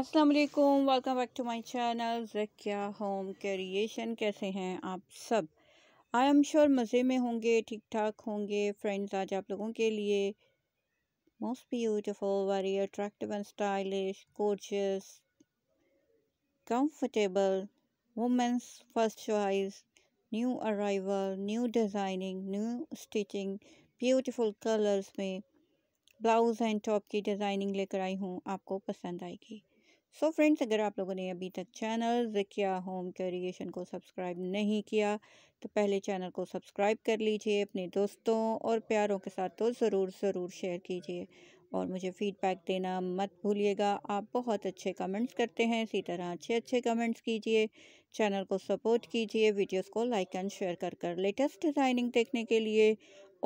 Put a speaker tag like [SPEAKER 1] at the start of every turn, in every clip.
[SPEAKER 1] अस्सलाम वालेकुम welcome back to my channel Zakiya home creation कैसे हैं आप सब आई एम श्योर मज़े में होंगे ठीक ठाक होंगे फ्रेंड्स आज आप लोगों के लिए most beautiful very attractive and stylish कोचेस comfortable women's first choice new arrival new designing new stitching beautiful colours में ब्लाउज़ एंड टॉप की डिज़ाइनिंग लेकर आई हूँ आपको पसंद आएगी सो फ्रेंड्स अगर आप लोगों ने अभी तक चैनल रिकिया होम क्रिएशन को सब्सक्राइब नहीं किया तो पहले चैनल को सब्सक्राइब कर लीजिए अपने दोस्तों और प्यारों के साथ तो ज़रूर ज़रूर शेयर कीजिए और मुझे फीडबैक देना मत भूलिएगा आप बहुत अच्छे कमेंट्स करते हैं इसी तरह अच्छे अच्छे कमेंट्स कीजिए चैनल को सपोर्ट कीजिए वीडियोस को लाइक एंड शेयर कर कर लेटेस्ट डिज़ाइनिंग देखने के लिए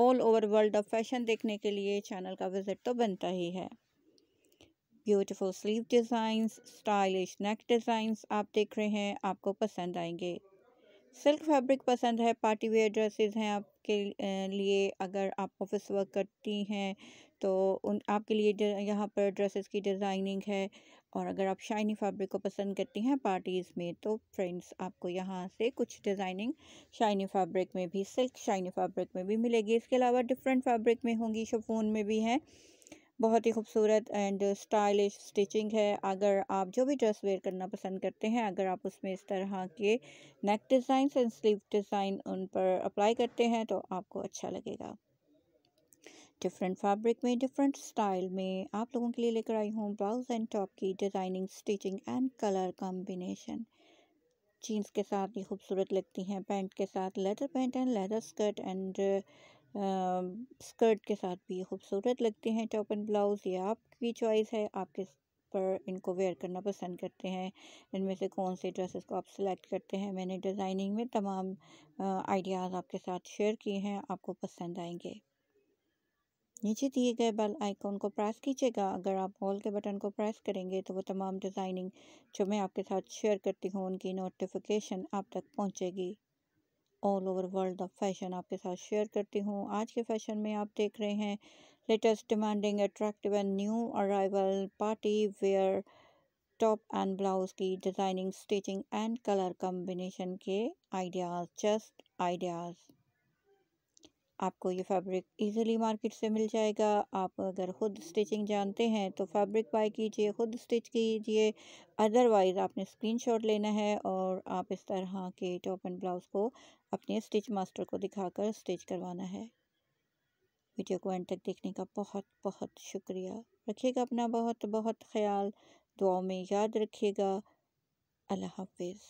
[SPEAKER 1] all over world of fashion देखने के लिए चैनल का विज़िट तो बनता ही है beautiful sleeve designs stylish neck designs आप देख रहे हैं आपको पसंद आएंगे सिल्क फैब्रिक पसंद है पार्टी वेयर ड्रेसेस हैं आपके लिए अगर आप ऑफिस वर्क करती हैं तो उन आपके लिए यहाँ पर ड्रेसेस की डिज़ाइनिंग है और अगर आप शाइनी फैब्रिक को पसंद करती हैं पार्टीज़ में तो फ्रेंड्स आपको यहाँ से कुछ डिज़ाइनिंग शाइनी फैब्रिक में भी सिल्क शाइनी फैब्रिक में भी मिलेगी इसके अलावा डिफरेंट फैब्रिक में होंगी शफोन में भी हैं बहुत ही खूबसूरत एंड स्टाइलिश स्टिचिंग है अगर आप जो भी ड्रेस वेयर करना पसंद करते हैं अगर आप उसमें इस तरह के neck design and sleeve design उन पर अप्लाई करते हैं तो आपको अच्छा लगेगा डिफरेंट फैब्रिक में डिफरेंट स्टाइल में आप लोगों के लिए लेकर आई हूँ ब्लाउज़ एंड टॉप की designing stitching and colour combination jeans के साथ ही खूबसूरत लगती हैं पैंट के साथ leather pant and leather skirt and skirt के साथ भी खूबसूरत लगते हैं टॉप एंड ब्लाउज़ ये आपकी चॉइस है आपके पर इनको वेयर करना पसंद करते हैं इनमें से कौन से ड्रेसेस को आप सिलेक्ट करते हैं मैंने डिज़ाइनिंग में तमाम आइडियाज़ आपके साथ शेयर किए हैं आपको पसंद आएंगे नीचे दिए गए बेल आइकॉन को प्रेस कीजिएगा अगर आप हॉल के बटन को प्रेस करेंगे तो वो तमाम डिज़ाइनिंग जो मैं आपके साथ शेयर करती हूँ उनकी नोटिफिकेशन आप तक पहुँचेगी all over world of fashion आपके साथ शेयर करती हूँ आज के फैशन में आप देख रहे हैं latest demanding attractive and new arrival party wear top and blouse की designing stitching and colour combination के आइडियाज़ जस्ट आइडियाज़ आपको ये फैब्रिक इजीली मार्केट से मिल जाएगा आप अगर ख़ुद स्टिचिंग जानते हैं तो फैब्रिक बाय कीजिए ख़ुद स्टिच कीजिए अदरवाइज़ आपने स्क्रीनशॉट लेना है और आप इस तरह के टॉप एंड ब्लाउज़ को अपने स्टिच मास्टर को दिखाकर स्टिच करवाना है वीडियो को एंड तक देखने का बहुत बहुत शुक्रिया रखिएगा अपना बहुत बहुत ख्याल दुआ में याद रखिएगा अल्लाह हाफिज़